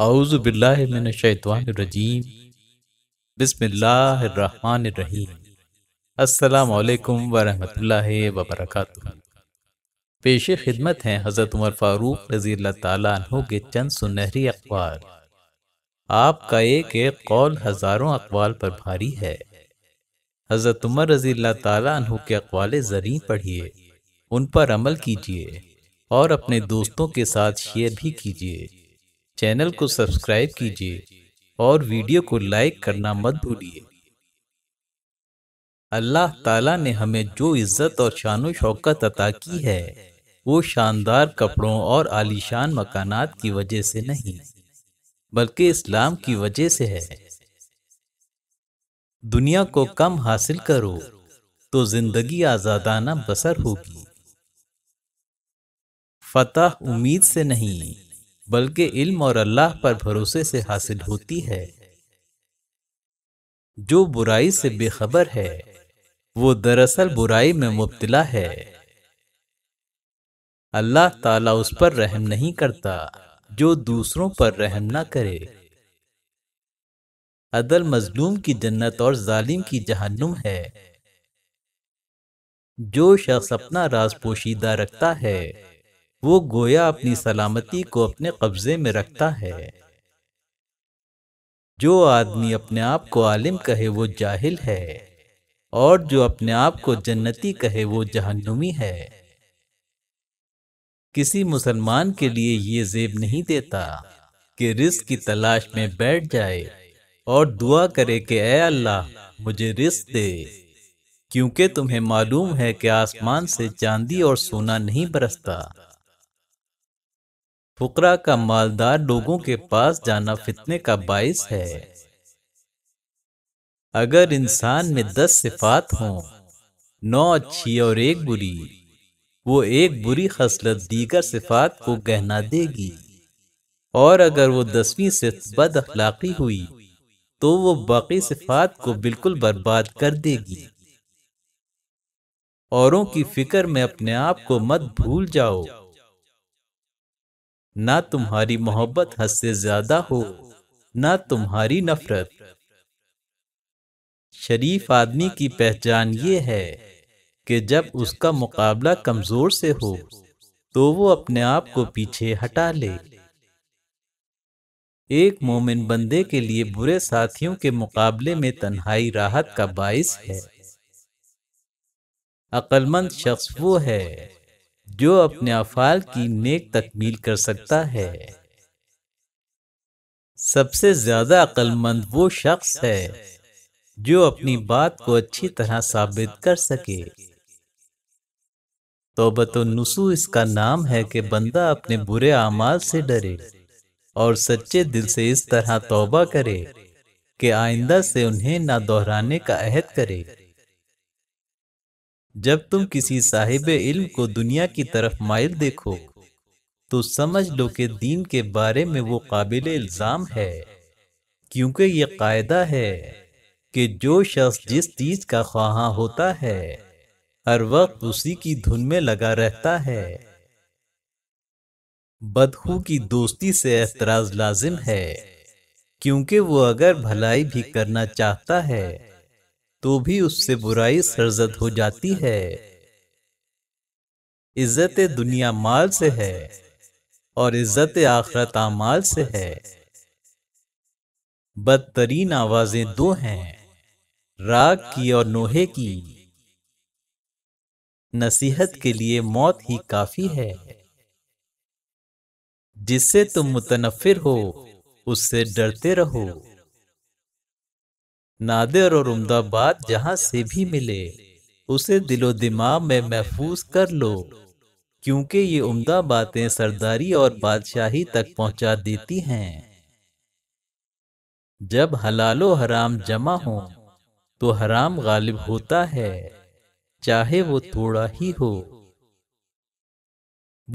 आउज़बिल्लाशैतवानरजीम बसमीम अल्लाम वरहमतुल्लाह वबरक पेश खिदमत हैं हज़रत उमर फ़ारूक रज़ी तु के चंद सुनहरी अखबार आपका एक एक कौल हज़ारों अकबाल पर भारी है हज़रत उमर रज़ी तु के अकवाल ज़री पढ़िए उन पर अमल कीजिए और अपने दोस्तों के साथ शेयर भी कीजिए चैनल को सब्सक्राइब कीजिए और वीडियो को लाइक करना मत भूलिए अल्लाह ताला ने हमें जो इज्जत और शान शौकत अता की है वो शानदार कपड़ों और आलीशान मकानात की वजह से नहीं बल्कि इस्लाम की वजह से है दुनिया को कम हासिल करो तो जिंदगी आज़ादाना बसर होगी फतह उम्मीद से नहीं बल्कि इल्म और अल्लाह पर भरोसे से हासिल होती है जो बुराई से बेखबर है वो दरअसल बुराई में मुब्तला है अल्लाह ताला उस पर रहम नहीं करता जो दूसरों पर रहम ना करे अदल मजलूम की जन्नत और जालिम की जहन्नुम है जो शख्स अपना राज पोशीदा रखता है वो गोया अपनी सलामती को अपने कब्जे में रखता है जो आदमी अपने आप को आलिम कहे वो जाहिल है और जो अपने आप को जन्नती कहे वो जहन्नुमी है किसी मुसलमान के लिए ये जेब नहीं देता कि रिस्क की तलाश में बैठ जाए और दुआ करे कि ए अल्लाह मुझे रिस्क दे क्योंकि तुम्हें मालूम है कि आसमान से चांदी और सोना नहीं बरसता फुकरा का मालदार लोगों के पास जाना फितने का बायस है अगर इंसान में दस सिफात हों नौ अच्छी और एक बुरी वो एक बुरी खसलत दीगर सिफात को गहना देगी और अगर वो दसवीं से बद अखलाकी हुई तो वो बाकी सिफात को बिल्कुल बर्बाद कर देगी औरों की फिक्र में अपने आप को मत भूल जाओ ना तुम्हारी मोहब्बत हद से ज्यादा हो ना तुम्हारी नफरत शरीफ आदमी की पहचान ये है कि जब उसका मुकाबला कमजोर से हो तो वो अपने आप को पीछे हटा ले एक मोमिन बंदे के लिए बुरे साथियों के मुकाबले में तन्हाई राहत का बायस है अक्लमंद शख्स वो है जो अपने अफाल की नेक तकमील कर सकता है सबसे ज्यादा अक्लमंद वो शख्स है जो अपनी बात को अच्छी तरह साबित कर सके तोबत नसू इसका नाम है कि बंदा अपने बुरे अमाल से डरे और सच्चे दिल से इस तरह तौबा करे कि आइंदा से उन्हें ना दोहराने का अहद करे जब तुम किसी साहिब इल्म को दुनिया की तरफ माइल देखो तो समझ लो कि दीन के बारे में वो काबिल इल्ज़ाम है क्योंकि ये कायदा है कि जो शख्स जिस चीज का ख्वाहा होता है हर वक्त उसी की धुन में लगा रहता है बदखू की दोस्ती से एतराज लाजिम है क्योंकि वो अगर भलाई भी करना चाहता है तो भी उससे बुराई सरजद हो जाती है इज्जत दुनिया माल से है और इज्जत आखरत आमाल से है बदतरीन आवाजें दो हैं राग की और नोहे की नसीहत के लिए मौत ही काफी है जिससे तुम मुतनफिर हो उससे डरते रहो नादिर और उमदाबाद जहां से भी मिले उसे दिलो दिमाग में महफूज कर लो क्योंकि ये उम्दा बातें सरदारी और बादशाही तक पहुंचा देती हैं जब हलालो हराम जमा हो तो हराम गालिब होता है चाहे वो थोड़ा ही हो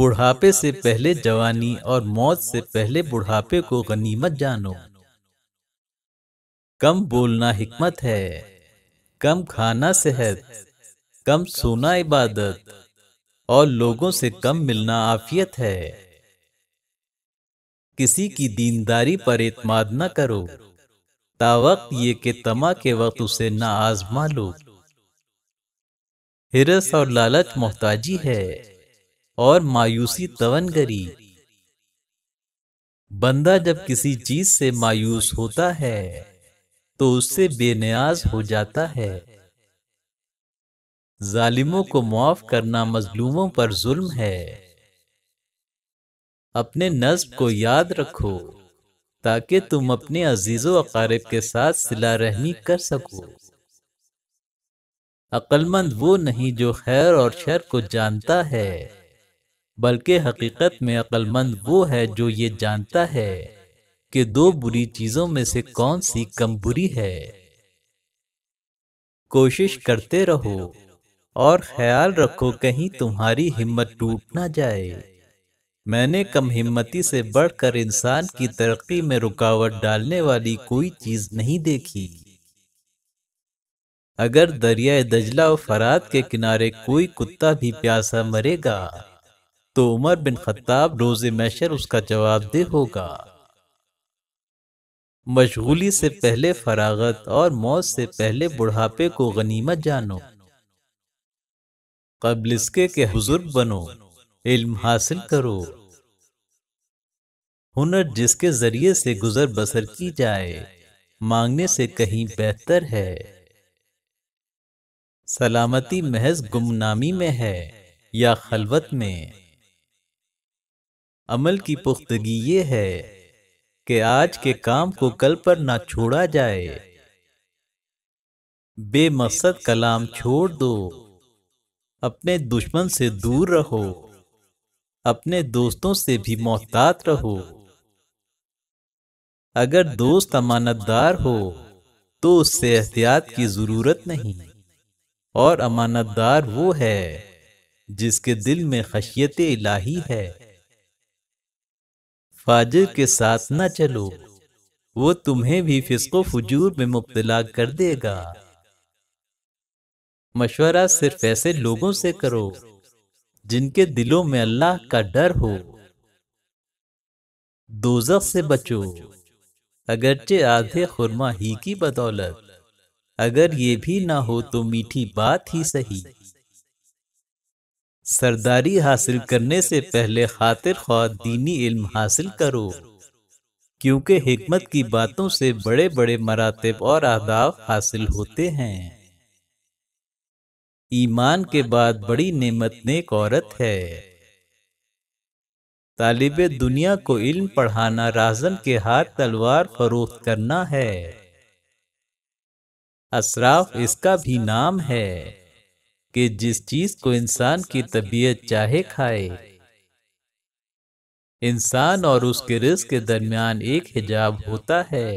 बुढ़ापे से पहले जवानी और मौत से पहले बुढ़ापे को गनीमत जानो कम बोलना हिकमत है कम खाना सेहत कम सोना इबादत और लोगों से कम मिलना आफियत है किसी की दीनदारी पर एतमाद न करो तावक्त ये के तमा के वक्त उसे ना आजमा लो हिरस और लालच मोहताजी है और मायूसी तवनगरी बंदा जब किसी चीज से मायूस होता है तो उससे बेनियाज हो जाता है जालिमों को मुआफ करना मजलूमों पर जुल्म है अपने नस्ब को याद रखो ताकि तुम अपने अजीजों अकारब के साथ सिला रहमी कर सको अक्लमंद वो नहीं जो खैर और शर को जानता है बल्कि हकीकत में अक्लमंद वो है जो ये जानता है कि दो बुरी चीजों में से कौन सी कम बुरी है कोशिश करते रहो और ख्याल रखो कहीं तुम्हारी हिम्मत टूट ना जाए मैंने कम हिम्मती से बढ़कर इंसान की तरक्की में रुकावट डालने वाली कोई चीज नहीं देखी अगर दरियाए दजला और फरात के किनारे कोई कुत्ता भी प्यासा मरेगा तो उमर बिन खत्ताब रोजे मैशर उसका जवाब दे होगा मशगूली से पहले फरागत और मौत से पहले बुढ़ापे को गनीमत जानो कबल इसके के बुजुर्ग बनो इल्म हासिल करो हुनर जिसके जरिए से गुजर बसर की जाए मांगने से कहीं बेहतर है सलामती महज गुमनामी में है या खलवत में अमल की पुख्तगी ये है कि आज के काम को कल पर ना छोड़ा जाए बेमकसद कलाम छोड़ दो अपने दुश्मन से दूर रहो अपने दोस्तों से भी मोहतात रहो अगर दोस्त अमानतदार हो तो उससे एहतियात की जरूरत नहीं और अमानतदार वो है जिसके दिल में खशियत इलाही है फाजिर के साथ न चलो वो तुम्हें भी फिसको फजूर में मुब्तला कर देगा मशवरा सिर्फ ऐसे लोगों से करो जिनके दिलों में अल्लाह का डर हो दोजख से बचो अगरचे आधे खुरमा ही की बदौलत अगर ये भी ना हो तो, तो मीठी बात ही सही सरदारी हासिल करने से पहले खातिर खा दीनी इल्म हासिल करो क्योंकि हमत की बातों से बड़े बड़े मरातब और आदाब हासिल होते हैं ईमान के बाद बड़ी नेमत नेक औरत है तालिब दुनिया को इल्म पढ़ाना राजन के हाथ तलवार फरोख्त करना है असराफ इसका भी नाम है कि जिस चीज को इंसान की तबीयत चाहे खाए इंसान और उसके रिस्क के दरमियान एक हिजाब होता है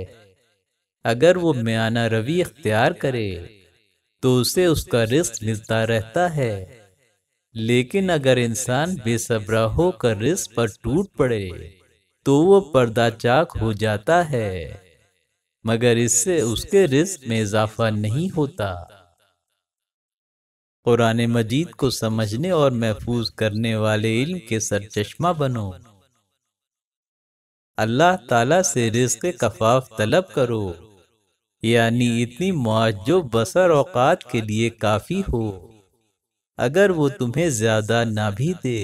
अगर वो म्याना रवि अख्तियार करे तो उसे उसका रिस्क मिलता रहता है लेकिन अगर इंसान बेसब्रा होकर रिस्क पर टूट पड़े तो वो पर्दाचाक हो जाता है मगर इससे उसके रिस्क में इजाफा नहीं होता कुरान मजीद को समझने और महफूज करने वाले इल्म के सरचश्मा बनो अल्लाह ताला से रिस्क कफाफ तलब करो यानी इतनी मुआवजो बसर औकात के लिए काफ़ी हो अगर वो तुम्हें ज़्यादा ना भी दे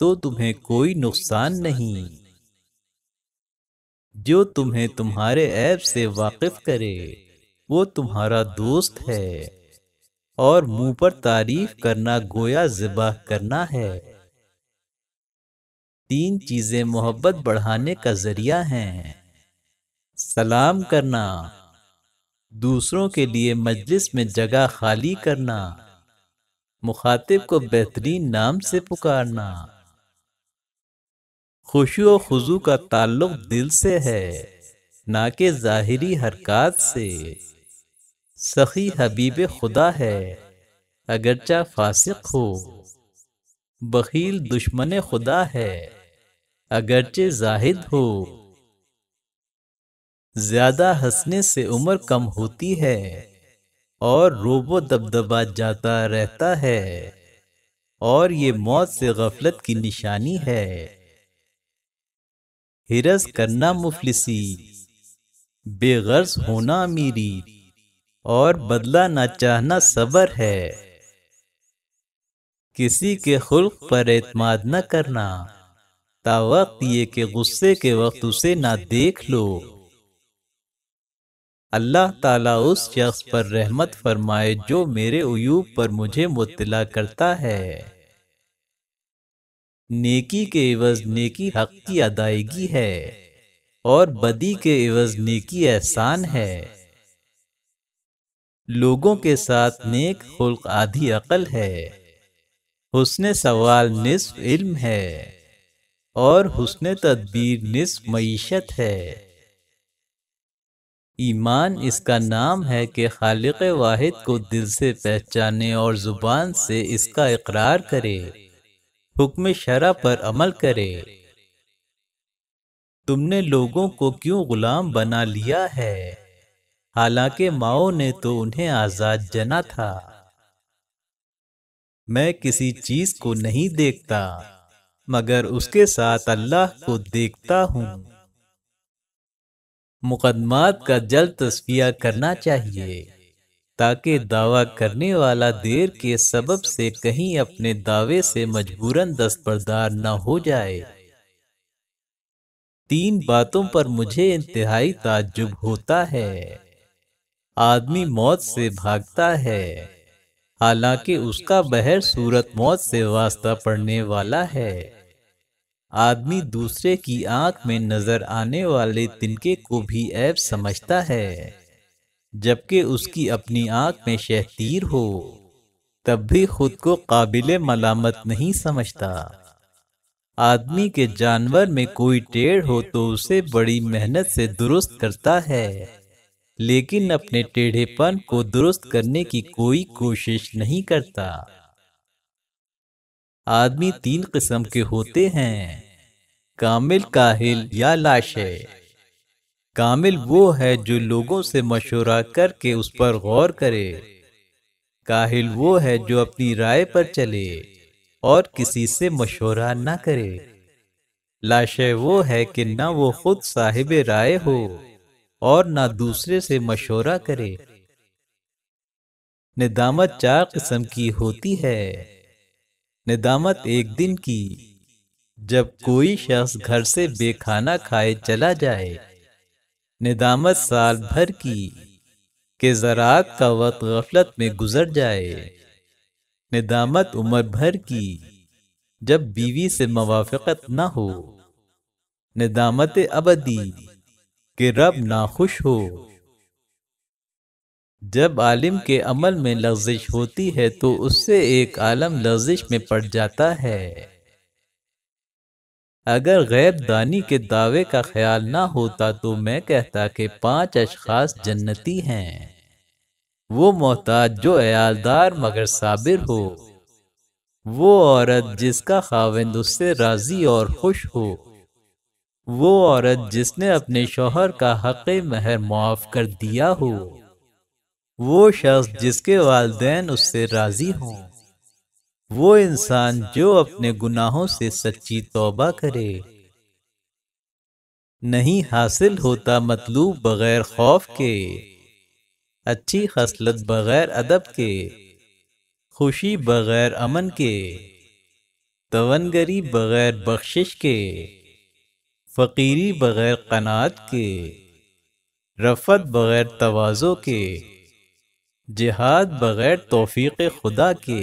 तो तुम्हें कोई नुकसान नहीं जो तुम्हें तुम्हारे ऐप से वाकिफ करे वो तुम्हारा दोस्त है और मुंह पर तारीफ करना गोया जिबाह करना है तीन चीजें मोहब्बत बढ़ाने का जरिया हैं सलाम करना दूसरों के लिए मजलिस में जगह खाली करना मुखातिब को बेहतरीन नाम से पुकारना खुशी व खुजू का ताल्लुक दिल से है ना कि जाहिरी हरकत से सखी हबीब खुदा है अगरचा फासिक हो बखील दुश्मन खुदा है अगरचे जाहिद हो ज्यादा हंसने से उम्र कम होती है और रोबो दबदबा जाता रहता है और ये मौत से गफलत की निशानी है हिरस करना मुफलिसी बेगर्ज होना अमीरी और बदला न चाहना सबर है किसी के खुल्क पर एतमाद न करना ता वक्त ये कि गुस्से के वक्त उसे ना देख लो अल्लाह ताला उस शख्स पर रहमत फरमाए जो मेरे अयूब पर मुझे मुतला करता है नेकी के इवज नेकी हक की अदायगी है और बदी के इवज नेकी एहसान है लोगों के साथ नेक खुल्क आधी अकल है हुसन सवाल निसफ इल्म है और हुसन तदबीर निसफ मीशत है ईमान इसका नाम है कि खालिक वाहिद को दिल से पहचाने और ज़ुबान से इसका इकरार करे हुक्म शरा पर अमल करे तुमने लोगों को क्यों गुलाम बना लिया है हालांकि माओ ने तो उन्हें आजाद जना था मैं किसी चीज को नहीं देखता मगर उसके साथ अल्लाह को देखता हूँ मुकदमात का जल्द तस्वीर करना चाहिए ताकि दावा करने वाला देर के सबब से कहीं अपने दावे से मजबूरन दस्तबरदार न हो जाए तीन बातों पर मुझे इंतहाई ताज्जुब होता है आदमी मौत से भागता है हालांकि उसका बहर सूरत मौत से वास्ता पड़ने वाला है आदमी दूसरे की आंख में नजर आने वाले तिनके को भी ऐप समझता है जबकि उसकी अपनी आंख में शहतीर हो तब भी खुद को काबिल मलामत नहीं समझता आदमी के जानवर में कोई टेढ़ हो तो, तो उसे बड़ी मेहनत से दुरुस्त करता है लेकिन अपने टेढ़ेपन को दुरुस्त करने की कोई कोशिश नहीं करता आदमी तीन किस्म के होते हैं कामिल काहिल या लाशे कामिल वो है जो लोगों से मशवरा करके उस पर गौर करे काहिल वो है जो अपनी राय पर चले और किसी से मशवरा ना करे लाशे वो है कि ना वो खुद साहिब राय हो और ना दूसरे से मशोरा करे निदामत चार किस्म की होती है निदामत एक दिन की जब कोई शख्स घर से बेखाना खाए चला जाए निदामत साल भर की के जरात का वक्त गफलत में गुजर जाए निदामत उम्र भर की जब बीवी से मवाफ़त न हो निदामत अबदी कि रब नाखुश हो जब आलिम के अमल में लफ्जिश होती है तो उससे एक आलम लफ्जिश में पड़ जाता है अगर गैब दानी के दावे का ख्याल ना होता तो मैं कहता कि पांच अशखास जन्नती हैं वो मोहताज जो अयालदार मगर साबिर हो वो औरत जिसका खाविंद उससे राजी और खुश हो वो औरत जिसने अपने शोहर का हक महर मुआफ कर दिया हो वो शख्स जिसके वालदेन उससे राजी हों वो इंसान जो अपने गुनाहों से सच्ची तोबा करे नहीं हासिल होता मतलूब बगैर खौफ के अच्छी खसलत बगैर अदब के खुशी बगैर अमन के तवनगरी बगैर बख्शिश के फ़कीरी बग़ैर कनात के रफ़त बग़ैर तोज़ो के जिहाद बग़ैर तोफ़ी खुदा के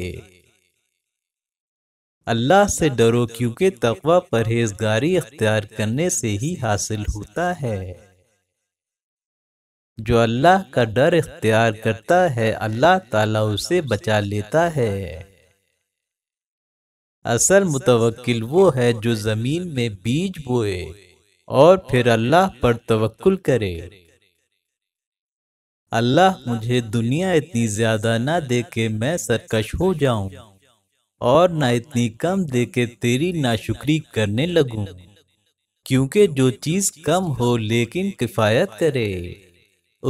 अल्लाह से डरो क्योंकि तकवा परहेजगारी इख्तियार करने से ही हासिल होता है जो अल्लाह का डर इख्तियार करता है अल्लाह ताला उसे बचा लेता है असल मुतवक्किल वो है जो ज़मीन में बीज बोए और फिर अल्लाह पर तवक्कुल करे अल्लाह मुझे दुनिया इतनी ज़्यादा ना दे के मैं सरकश हो जाऊं और ना इतनी कम दे के तेरी नाशुक्री करने लगूं क्योंकि जो चीज़ कम हो लेकिन किफ़ायत करे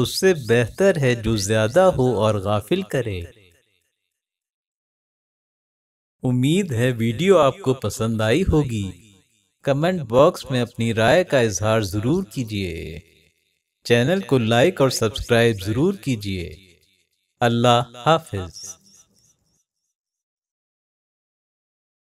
उससे बेहतर है जो ज़्यादा हो और गाफिल करे उम्मीद है वीडियो आपको पसंद आई होगी कमेंट बॉक्स में अपनी राय का इजहार जरूर कीजिए चैनल को लाइक और सब्सक्राइब जरूर कीजिए अल्लाह हाफिज़